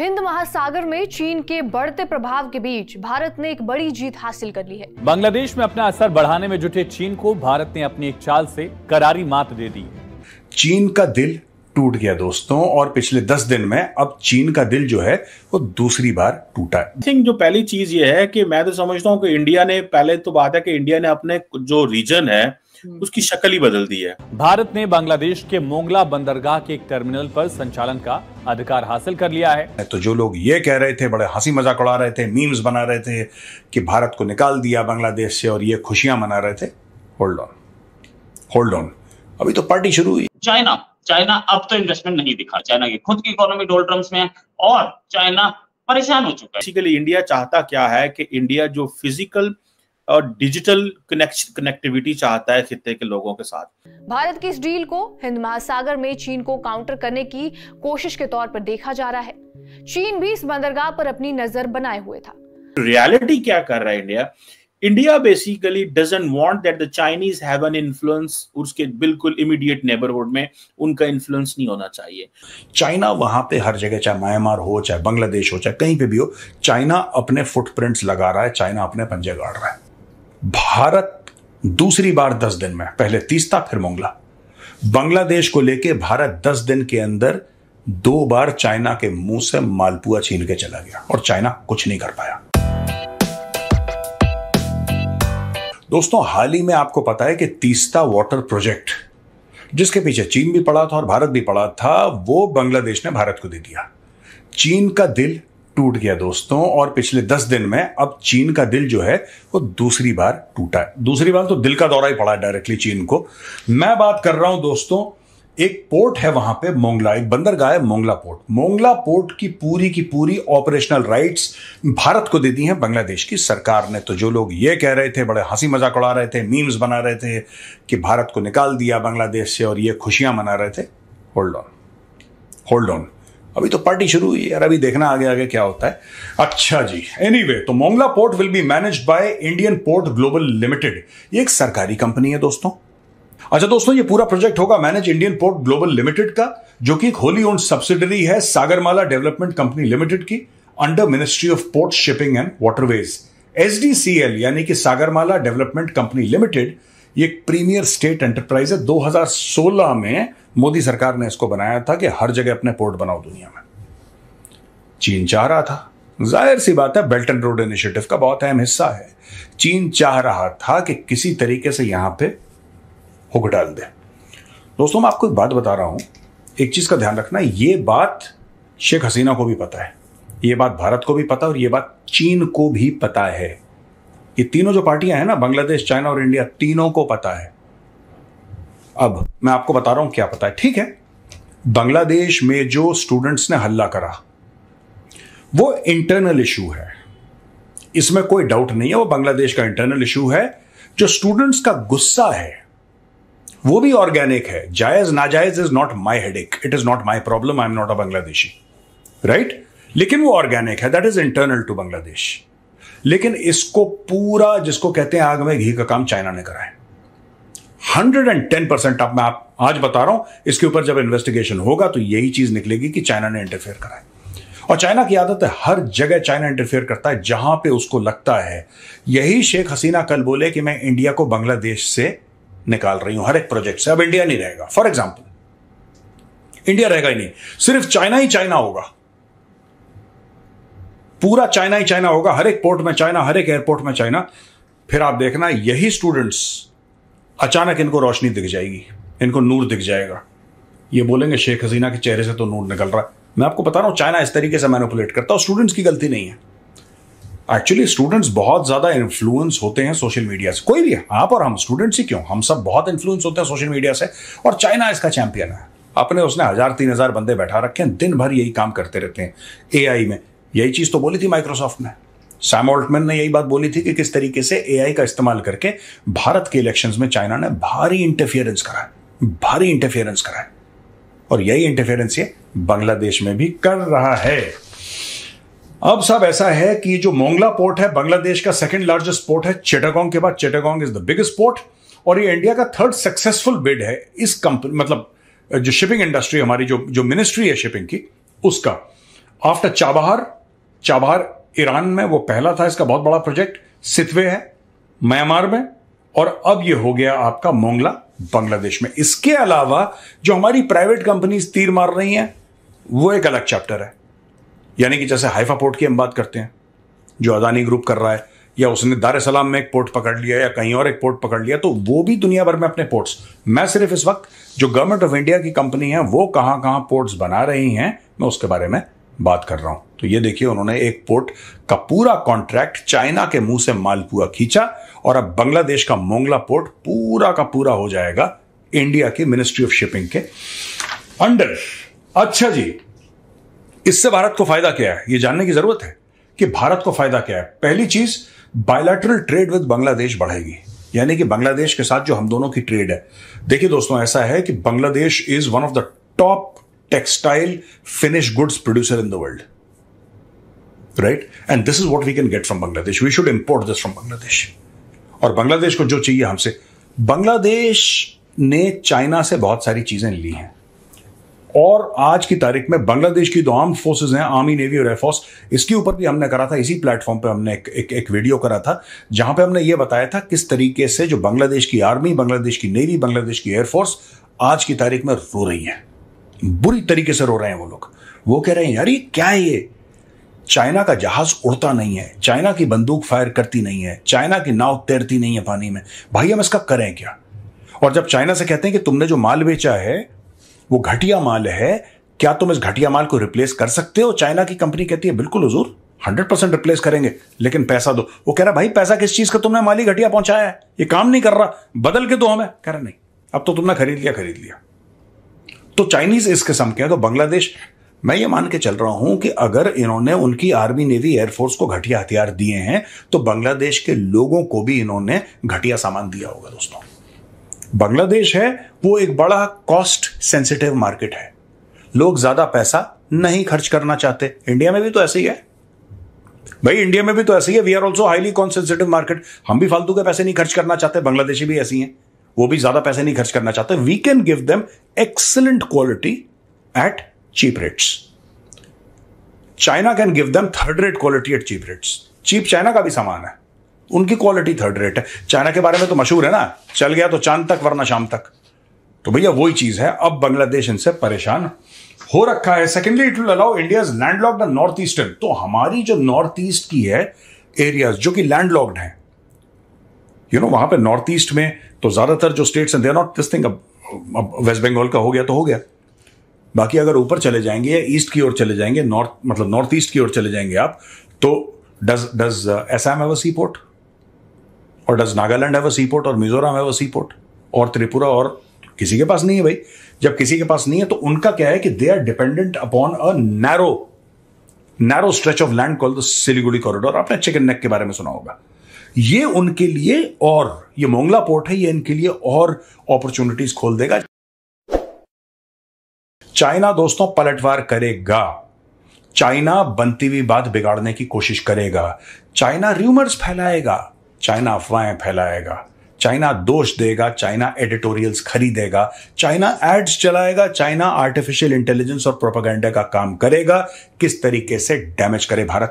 हिंद महासागर में चीन के बढ़ते प्रभाव के बीच भारत ने एक बड़ी जीत हासिल कर ली है बांग्लादेश में अपना असर बढ़ाने में जुटे चीन को भारत ने अपनी एक चाल से करारी मात दे दी चीन का दिल टूट गया दोस्तों और पिछले दस दिन में अब चीन का दिल जो है वो दूसरी बार टूटा आई थिंक जो पहली चीज ये है कि मैं तो समझता हूँ कि इंडिया ने पहले तो बात है कि इंडिया ने अपने जो रीजन है हम्म। उसकी शक्ल ही बदल दी है भारत ने बांग्लादेश के मोंगला बंदरगाह के एक टर्मिनल पर संचालन का अधिकार हासिल कर लिया है तो जो लोग ये कह रहे थे बड़े हंसी मजाक उड़ा रहे थे मीम्स बना रहे थे कि भारत को निकाल दिया बांग्लादेश से और ये खुशियां मना रहे थे होल्ड ऑन होल्ड ऑन अभी तो पार्टी शुरू हुई चाइना चाइना अब तो इन्वेस्टमेंट नहीं दिखा चाइना की खुद की इकोनॉमी डोल ट्रम्स में है और चाइना परेशान हो चुका है बेसिकली इंडिया चाहता क्या है कि इंडिया जो फिजिकल और डिजिटल कनेक्शन कनेक्टिविटी चाहता है खत्ते के लोगों के साथ भारत की इस डील को हिंद महासागर में चीन को काउंटर करने की कोशिश के तौर पर देखा जा रहा है चीन भी इस बंदरगाह पर अपनी नजर बनाए हुए था रियलिटी क्या कर रहा है India India basically doesn't want that the Chinese have an influence उसके बिल्कुल इमीडिएट नेबरहुड में उनका इन्फ्लुएंस नहीं होना चाहिए चाइना वहां पे हर जगह चाहे म्यांमार हो चाहे बांग्लादेश हो चाहे कहीं पे भी हो चाइना अपने फुटप्रिंट्स लगा रहा है चाइना अपने पंजे गाड़ रहा है भारत दूसरी बार दस दिन में पहले तीसता फिर मोंगला बांग्लादेश को लेके भारत दस दिन के अंदर दो बार चाइना के मुंह से मालपुआ छीन के चला गया और चाइना कुछ नहीं कर पाया दोस्तों हाल ही में आपको पता है कि तीस्ता वाटर प्रोजेक्ट जिसके पीछे चीन भी पड़ा था और भारत भी पड़ा था वो बांग्लादेश ने भारत को दे दिया चीन का दिल टूट गया दोस्तों और पिछले दस दिन में अब चीन का दिल जो है वो दूसरी बार टूटा है दूसरी बार तो दिल का दौरा ही पड़ा है डायरेक्टली चीन को मैं बात कर रहा हूं दोस्तों एक पोर्ट है वहां पे मोंगला एक बंदरगाह है मोंगला पोर्ट मोंगला पोर्ट की पूरी की पूरी ऑपरेशनल राइट्स भारत को दे दी हैं बांग्लादेश की सरकार ने तो जो लोग ये कह रहे थे बड़े हंसी मजाक उड़ा रहे थे मीम्स बना रहे थे कि भारत को निकाल दिया बांग्लादेश से और ये खुशियां मना रहे थे होल्ड ऑन होल्ड ऑन अभी तो पार्टी शुरू हुई है अभी देखना आगे आगे क्या होता है अच्छा जी एनी anyway, तो Mongla port will be manage by Indian Port Global Limited ये एक सरकारी कंपनी है दोस्तों अच्छा दोस्तों ये पूरा प्रोजेक्ट होगा manage Indian Port Global Limited का जो कि एक होली ओन सब्सिडरी है सागरमाला डेवलपमेंट कंपनी लिमिटेड की under Ministry of Port Shipping and Waterways एस यानी कि सागरमाला डेवलपमेंट कंपनी लिमिटेड ये एक प्रीमियर स्टेट एंटरप्राइज है 2016 में मोदी सरकार ने इसको बनाया था कि हर जगह अपने पोर्ट बनाओ दुनिया में चीन चाह रहा था जाहिर सी बात है बेल्ट एंड रोड इनिशिएटिव का बहुत अहम हिस्सा है चीन चाह रहा था कि किसी तरीके से यहां पे होकर डाल दे दोस्तों मैं आपको एक बात बता रहा हूं एक चीज़ का ध्यान रखना ये बात शेख हसीना को भी पता है ये बात भारत को भी पता है और ये बात चीन को भी पता है ये तीनों जो पार्टियां हैं ना बांग्लादेश चाइना और इंडिया तीनों को पता है अब मैं आपको बता रहा हूं क्या पता है ठीक है बांग्लादेश में जो स्टूडेंट्स ने हल्ला करा वो इंटरनल इशू है इसमें कोई डाउट नहीं है वो बांग्लादेश का इंटरनल इशू है जो स्टूडेंट्स का गुस्सा है वो भी ऑर्गेनिक है जायज नाजायज is not my headache it is not my problem I am not a Bangladeshi right लेकिन वो ऑर्गेनिक है that is internal to Bangladesh लेकिन इसको पूरा जिसको कहते हैं आग में घी का काम चाइना ने करा है हंड्रेड एंड टेन परसेंट आप मैं आप आज बता रहा हूं इसके ऊपर जब इन्वेस्टिगेशन होगा तो यही चीज निकलेगी कि चाइना ने इंटरफेयर करा है और चाइना की आदत है हर जगह चाइना इंटरफेयर करता है जहां पे उसको लगता है यही शेख हसीना कल बोले कि मैं इंडिया को बांग्लादेश से निकाल रही हूं हर एक प्रोजेक्ट से अब इंडिया नहीं रहेगा फॉर एग्जाम्पल इंडिया रहेगा ही नहीं सिर्फ चाइना ही चाइना होगा पूरा चाइना ही चाइना होगा हर एक पोर्ट में चाइना हर एक एयरपोर्ट में चाइना फिर आप देखना यही स्टूडेंट्स अचानक इनको रोशनी दिख जाएगी इनको नूर दिख जाएगा ये बोलेंगे शेख हसीना के चेहरे से तो नूर निकल रहा है मैं आपको बता रहा हूं चाइना इस तरीके से मैनिपुलेट करता हूं स्टूडेंट्स की गलती नहीं है एक्चुअली स्टूडेंट्स बहुत ज्यादा इन्फ्लुएंस होते हैं सोशल मीडिया से कोई भी आप और हम स्टूडेंट्स ही क्यों हम सब बहुत इन्फ्लुएंस होते हैं सोशल मीडिया से और चाइना इसका चैंपियन है अपने उसने हजार तीन हजार बंदे बैठा रखे हैं दिन भर यही काम करते रहते हैं ए में यही चीज तो बोली थी माइक्रोसॉफ्ट ने सैम ऑल्टमैन ने यही बात बोली थी कि किस तरीके से ए का इस्तेमाल करके भारत के इलेक्शन में चाइना ने भारी इंटरफियरेंस करा है भारी इंटरफियरेंस करा है और यही इंटरफेरेंस ये बांग्लादेश में भी कर रहा है अब साहब ऐसा है कि जो मोंगला पोर्ट है बांग्लादेश का सेकंड लार्जेस्ट पोर्ट है चेटागोंग के बाद Chittagong is the biggest port और ये इंडिया का थर्ड सक्सेसफुल बिड है इस कंपनी मतलब जो शिपिंग इंडस्ट्री हमारी जो जो मिनिस्ट्री है शिपिंग की उसका आफ्टर चाबहार चाबहार ईरान में वो पहला था इसका बहुत बड़ा प्रोजेक्ट सितवे है म्यांमार में और अब ये हो गया आपका मोंगला बांग्लादेश में इसके अलावा जो हमारी प्राइवेट कंपनीज तीर मार रही हैं वो एक अलग चैप्टर है यानी कि जैसे हाइफा पोर्ट की हम बात करते हैं जो अदानी ग्रुप कर रहा है या उसने दार सलाम में एक पोर्ट पकड़ लिया या कहीं और एक पोर्ट पकड़ लिया तो वो भी दुनिया भर में अपने पोर्ट्स मैं सिर्फ इस वक्त जो गवर्नमेंट ऑफ इंडिया की कंपनी है वो कहां कहां पोर्ट्स बना रही हैं मैं उसके बारे में बात कर रहा हूं तो ये देखिए उन्होंने एक पोर्ट का पूरा कॉन्ट्रैक्ट चाइना के मुंह से मालपुआ खींचा और अब बांग्लादेश का मोंगला पोर्ट पूरा का पूरा हो जाएगा इंडिया की मिनिस्ट्री ऑफ शिपिंग के अंडर अच्छा जी इससे भारत को फायदा क्या है ये जानने की जरूरत है कि भारत को फायदा क्या है पहली चीज बायोलैटरल ट्रेड विद बांग्लादेश बढ़ेगी यानी कि बांग्लादेश के साथ जो हम दोनों की ट्रेड है देखिए दोस्तों ऐसा है कि Bangladesh is one of the top textile finish goods producer in the world right and this is what we can get from Bangladesh we should import this from Bangladesh और बांग्लादेश को जो चाहिए हमसे बांग्लादेश ने चाइना से बहुत सारी चीजें ली हैं और आज की तारीख में बांग्लादेश की जो आर्म फोर्सेज हैं आर्मी नेवी और एयरफोर्स इसके ऊपर भी हमने करा था इसी प्लेटफॉर्म पे हमने एक, एक एक वीडियो करा था जहां पे हमने ये बताया था किस तरीके से जो बांग्लादेश की आर्मी बांग्लादेश की नेवी बांग्लादेश की एयरफोर्स आज की तारीख में रो रही है बुरी तरीके से रो रहे हैं वो लोग वो कह रहे हैं यार ये क्या है ये चाइना का जहाज उड़ता नहीं है चाइना की बंदूक फायर करती नहीं है चाइना की नाव तैरती नहीं है पानी में भाई हम इसका करें क्या और जब चाइना से कहते हैं कि तुमने जो माल बेचा है वो घटिया माल है क्या तुम इस घटिया माल को रिप्लेस कर सकते हो चाइना की कंपनी कहती है बिल्कुल हजूर हंड्रेड परसेंट रिप्लेस करेंगे लेकिन पैसा दो वो कह रहा भाई पैसा किस चीज का तुमने माली घटिया पहुंचाया है ये काम नहीं कर रहा बदल के दो हमें कह रहा नहीं अब तो तुमने खरीद लिया खरीद लिया तो चाइनीज इस किस्म के तो बांग्लादेश मैं ये मान के चल रहा हूं कि अगर इन्होंने उनकी आर्मी नेवी एयरफोर्स को घटिया हथियार दिए हैं तो बांग्लादेश के लोगों को भी इन्होंने घटिया सामान दिया होगा दोस्तों बांग्लादेश है वो एक बड़ा कॉस्ट सेंसिटिव मार्केट है लोग ज्यादा पैसा नहीं खर्च करना चाहते इंडिया में भी तो ऐसे ही है भाई इंडिया में भी तो ऐसे ही है we are also highly sensitive market हम भी फालतू के पैसे नहीं खर्च करना चाहते बांग्लादेशी भी ऐसी हैं वो भी ज्यादा पैसे नहीं खर्च करना चाहते we can give them excellent quality at cheap rates China can give them third rate quality at cheap rates cheap China का भी सामान है उनकी क्वालिटी थर्ड रेट है चाइना के बारे में तो मशहूर है ना चल गया तो चांद तक वरना शाम तक तो भैया वही चीज़ है अब बांग्लादेश इनसे परेशान हो रखा है secondly it will allow India landlocked north eastern तो हमारी जो नॉर्थ ईस्ट की है एरियाज जो कि लैंडलॉक्ड है यू नो वहां पे नॉर्थ ईस्ट में तो ज्यादातर जो स्टेट्स हैं दे नॉट दिस थिंग अब वेस्ट बंगाल का हो गया तो हो गया बाकी अगर ऊपर चले जाएंगे या ईस्ट की ओर चले जाएंगे नॉर्थ मतलब नॉर्थ ईस्ट की ओर चले जाएंगे आप तो does does Assam have sea port और डज नागालैंड है वह सी पोर्ट और मिजोरम है वह सी पोर्ट और त्रिपुरा और किसी के पास नहीं है भाई जब किसी के पास नहीं है तो उनका क्या है कि they are dependent upon a narrow narrow stretch of land call the Siliguri corridor आपने चिकन नेक के बारे में सुना होगा ये उनके लिए और ये मोंगला पोर्ट है ये इनके लिए और अपॉर्चुनिटीज खोल देगा चाइना दोस्तों पलटवार करेगा चाइना बनती हुई बात बिगाड़ने की कोशिश करेगा चाइना र्यूमर्स फैलाएगा चाइना अफवाहें फैलाएगा चाइना दोष देगा चाइना एडिटोरियल्स खरीदेगा चाइना एड्स चलाएगा चाइना आर्टिफिशियल इंटेलिजेंस और प्रोपागेंडा का काम करेगा किस तरीके से डैमेज करे भारत को